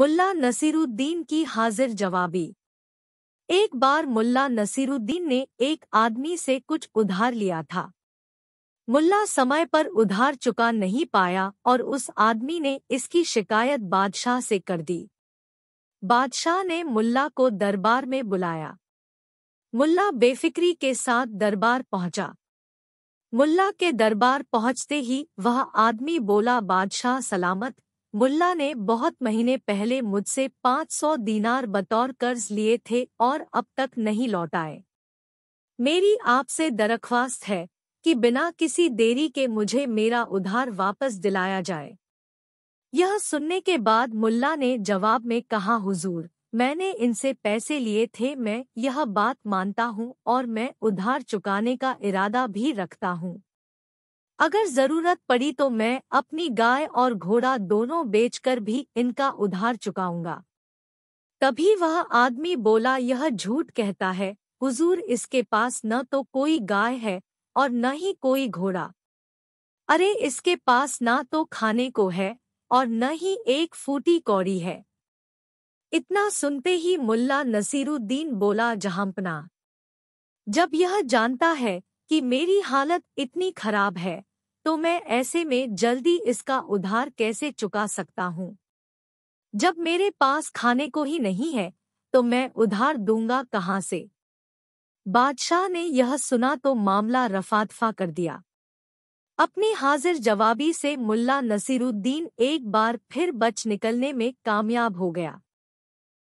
मुल्ला नसीरुद्दीन की हाजिर जवाबी एक बार मुल्ला नसीरुद्दीन ने एक आदमी से कुछ उधार लिया था मुल्ला समय पर उधार चुका नहीं पाया और उस आदमी ने इसकी शिकायत बादशाह से कर दी बादशाह ने मुल्ला को दरबार में बुलाया मुल्ला बेफिक्री के साथ दरबार पहुंचा मुल्ला के दरबार पहुंचते ही वह आदमी बोला बादशाह सलामत मुल्ला ने बहुत महीने पहले मुझसे 500 दीनार बतौर कर्ज लिए थे और अब तक नहीं लौटाए मेरी आपसे दरख्वास्त है कि बिना किसी देरी के मुझे मेरा उधार वापस दिलाया जाए यह सुनने के बाद मुल्ला ने जवाब में कहा हुजूर मैंने इनसे पैसे लिए थे मैं यह बात मानता हूँ और मैं उधार चुकाने का इरादा भी रखता हूँ अगर जरूरत पड़ी तो मैं अपनी गाय और घोड़ा दोनों बेचकर भी इनका उधार चुकाऊंगा तभी वह आदमी बोला यह झूठ कहता है हुजूर इसके पास न तो कोई गाय है और न ही कोई घोड़ा अरे इसके पास ना तो खाने को है और न ही एक फूटी कौड़ी है इतना सुनते ही मुल्ला नसीरुद्दीन बोला जहांपना जब यह जानता है कि मेरी हालत इतनी खराब है तो मैं ऐसे में जल्दी इसका उधार कैसे चुका सकता हूँ जब मेरे पास खाने को ही नहीं है तो मैं उधार दूंगा कहाँ से बादशाह ने यह सुना तो मामला रफादफा कर दिया अपनी हाजिर जवाबी से मुल्ला नसीरुद्दीन एक बार फिर बच निकलने में कामयाब हो गया